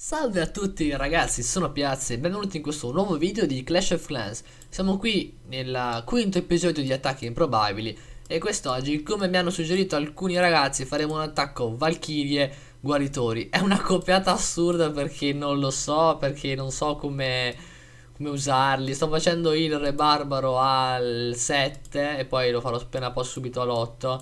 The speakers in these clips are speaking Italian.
Salve a tutti ragazzi, sono Piazzi e benvenuti in questo nuovo video di Clash of Clans Siamo qui nel quinto episodio di Attacchi Improbabili E quest'oggi, come mi hanno suggerito alcuni ragazzi, faremo un attacco Valkyrie Guaritori È una copiata assurda perché non lo so, perché non so come, come usarli Sto facendo il Re Barbaro al 7 e poi lo farò appena poi subito all'8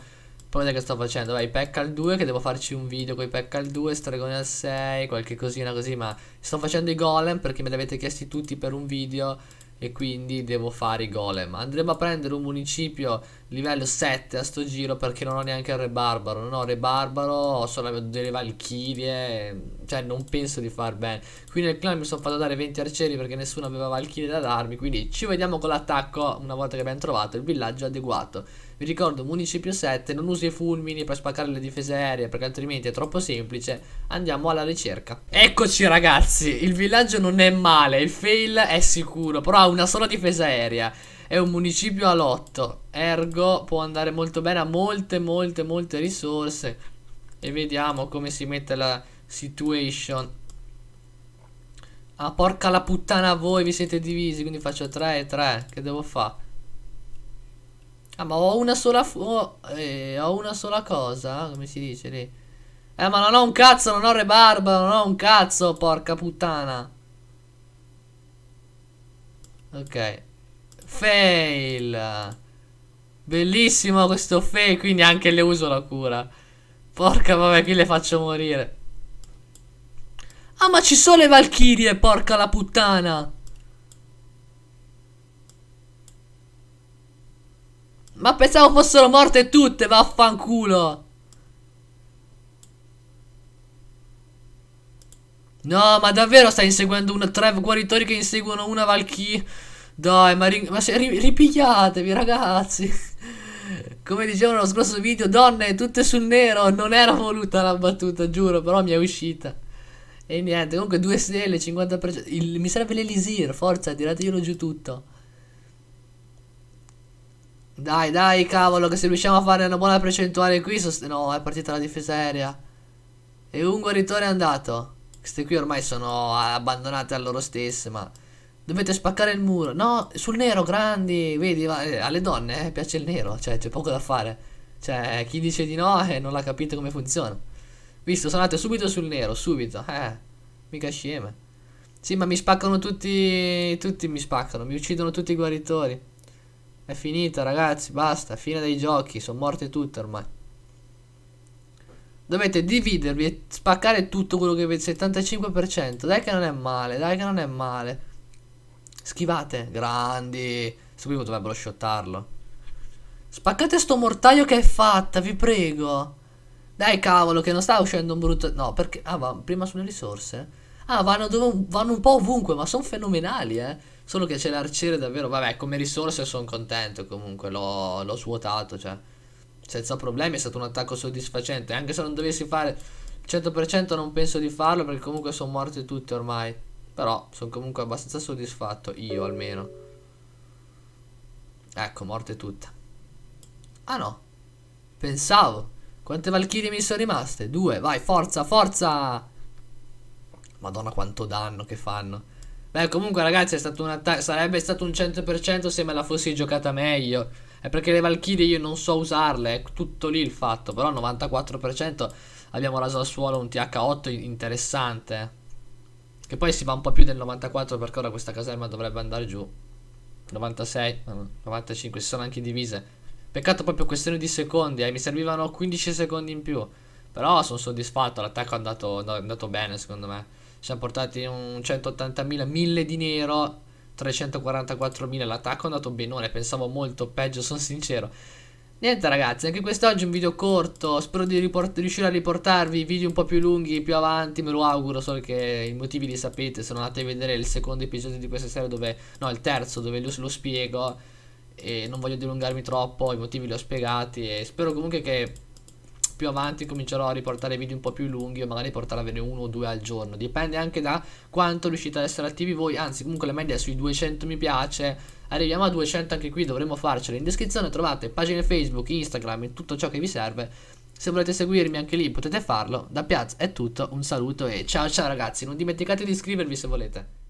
come che sto facendo? Vai, al 2, che devo farci un video con i al 2, Stregone al 6, qualche cosina così, ma sto facendo i golem perché me li avete chiesti tutti per un video e quindi devo fare i golem. Andremo a prendere un municipio livello 7 a sto giro perché non ho neanche il re barbaro, non ho re barbaro, ho solo delle valchirie, cioè non penso di far bene. Qui nel clan mi sono fatto dare 20 arcieri perché nessuno aveva valchirie da darmi, quindi ci vediamo con l'attacco una volta che abbiamo trovato il villaggio adeguato. Vi ricordo municipio 7, non usi i fulmini per spaccare le difese aeree perché altrimenti è troppo semplice, andiamo alla ricerca. Eccoci ragazzi, il villaggio non è male, il fail è sicuro, però una sola difesa aerea. È un municipio a lotto Ergo può andare molto bene ha molte, molte, molte risorse. E vediamo come si mette la situation. Ah, porca la puttana voi, vi siete divisi, quindi faccio 3 e 3. Che devo fare? Ah, ma ho una sola... Oh, eh, ho una sola cosa, eh, come si dice lì? Eh, ma non ho un cazzo, non ho rebarba, non ho un cazzo, porca puttana. Ok Fail Bellissimo questo fail Quindi anche le uso la cura Porca vabbè qui le faccio morire Ah ma ci sono le valchirie Porca la puttana Ma pensavo fossero morte tutte Vaffanculo No, ma davvero stai inseguendo una, tre guaritori che inseguono una Valkyrie? Dai, ma, ri, ma ri, ripigliatevi, ragazzi. Come dicevo nello scorso video, donne, tutte sul nero. Non era voluta la battuta, giuro, però mi è uscita. E niente, comunque due stelle, 50%. Il, mi serve l'elisir, forza, tirateglielo giù tutto. Dai, dai, cavolo, che se riusciamo a fare una buona percentuale qui... no, è partita la difesa aerea. E un guaritore è andato. Queste qui ormai sono abbandonate a loro stesse, ma... Dovete spaccare il muro. No, sul nero, grandi. Vedi, eh, alle donne eh, piace il nero. Cioè, c'è poco da fare. Cioè, chi dice di no eh, non l'ha capito come funziona. Visto, sono andate subito sul nero, subito. Eh, mica scema. Sì, ma mi spaccano tutti... Tutti mi spaccano, mi uccidono tutti i guaritori. È finita, ragazzi, basta, fine dei giochi. Sono morte tutte ormai. Dovete dividervi e spaccare tutto quello che avete, 75%. Dai che non è male, dai che non è male. Schivate, grandi. Sto qui dovrebbero shottarlo. Spaccate sto mortaio che è fatta, vi prego. Dai cavolo, che non sta uscendo un brutto... No, perché... Ah, va prima sulle risorse? Ah, vanno, dove... vanno un po' ovunque, ma sono fenomenali, eh. Solo che c'è l'arciere davvero... Vabbè, come risorse sono contento comunque, l'ho svuotato, cioè senza problemi, è stato un attacco soddisfacente, anche se non dovessi fare 100% non penso di farlo perché comunque sono morti tutti ormai, però sono comunque abbastanza soddisfatto, io almeno. Ecco, morte tutta. Ah no, pensavo. Quante valchirie mi sono rimaste? Due, vai, forza, forza! Madonna quanto danno che fanno. Beh, comunque ragazzi, è stato un sarebbe stato un 100% se me la fossi giocata meglio. È perché le Valkyrie io non so usarle, è tutto lì il fatto. Però 94% abbiamo raso al suolo un TH8 interessante. Che poi si va un po' più del 94 perché ora questa caserma dovrebbe andare giù. 96, 95, si sono anche divise. Peccato proprio questione di secondi, eh, mi servivano 15 secondi in più. Però sono soddisfatto, l'attacco è andato, è andato bene secondo me. Ci siamo portati un 180.000, 1000 di nero 344.000 l'attacco è andato benone, pensavo molto peggio, sono sincero. Niente ragazzi, anche quest'oggi un video corto, spero di riuscire a riportarvi video un po' più lunghi più avanti, me lo auguro, so che i motivi li sapete, se non andate a vedere il secondo episodio di questa serie dove, no il terzo dove lo, lo spiego e non voglio dilungarmi troppo, i motivi li ho spiegati e spero comunque che più avanti comincerò a riportare video un po' più lunghi o magari portarvene uno o due al giorno dipende anche da quanto riuscite ad essere attivi voi anzi comunque la media è sui 200 mi piace arriviamo a 200 anche qui dovremmo farcela in descrizione trovate pagine facebook instagram e tutto ciò che vi serve se volete seguirmi anche lì potete farlo da piazza è tutto un saluto e ciao ciao ragazzi non dimenticate di iscrivervi se volete